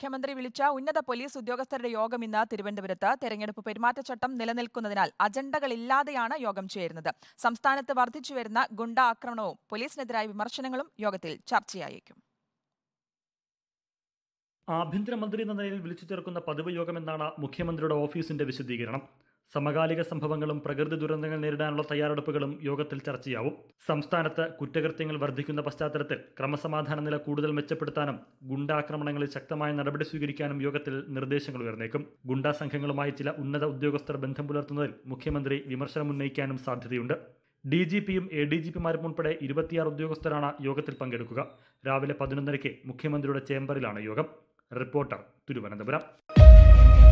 മുഖ്യമന്ത്രി വിളിച്ച ഉന്നത പോലീസ് ഉദ്യോഗസ്ഥരുടെ യോഗം ഇന്ന് തിരുവനന്തപുരത്ത് തെരഞ്ഞെടുപ്പ് പെരുമാറ്റച്ചട്ടം നിലനിൽക്കുന്നതിനാൽ അജണ്ടകളില്ലാതെയാണ് യോഗം ചേരുന്നത് സംസ്ഥാനത്ത് വർദ്ധിച്ചുവരുന്ന ഗുണ്ട ആക്രമണവും പോലീസിനെതിരായ വിമർശനങ്ങളും യോഗത്തിൽ ചർച്ചയായേക്കും ആഭ്യന്തരമന്ത്രി എന്ന നിലയിൽ വിളിച്ചു ചേർക്കുന്ന പതിവ് എന്നാണ് മുഖ്യമന്ത്രിയുടെ ഓഫീസിന്റെ വിശദീകരണം സമകാലിക സംഭവങ്ങളും പ്രകൃതി ദുരന്തങ്ങൾ നേരിടാനുള്ള തയ്യാറെടുപ്പുകളും യോഗത്തിൽ ചർച്ചയാവും സംസ്ഥാനത്ത് കുറ്റകൃത്യങ്ങൾ വർദ്ധിക്കുന്ന പശ്ചാത്തലത്തിൽ ക്രമസമാധാന നില കൂടുതൽ മെച്ചപ്പെടുത്താനും ഗുണ്ടാക്രമണങ്ങളിൽ ശക്തമായ നടപടി സ്വീകരിക്കാനും യോഗത്തിൽ നിർദ്ദേശങ്ങൾ ഉയർന്നേക്കും ഗുണ്ടാ സംഘങ്ങളുമായി ചില ഉന്നത ഉദ്യോഗസ്ഥർ ബന്ധം പുലർത്തുന്നതിൽ മുഖ്യമന്ത്രി വിമർശനം ഉന്നയിക്കാനും സാധ്യതയുണ്ട് ഡി ജി പിയും എ ഡി ജി പിമാരും ഉൾപ്പെടെ ഇരുപത്തിയാറ് ഉദ്യോഗസ്ഥരാണ് യോഗത്തിൽ പങ്കെടുക്കുക രാവിലെ പതിനൊന്നരയ്ക്ക് മുഖ്യമന്ത്രിയുടെ ചേംബറിലാണ് യോഗം റിപ്പോർട്ടർ തിരുവനന്തപുരം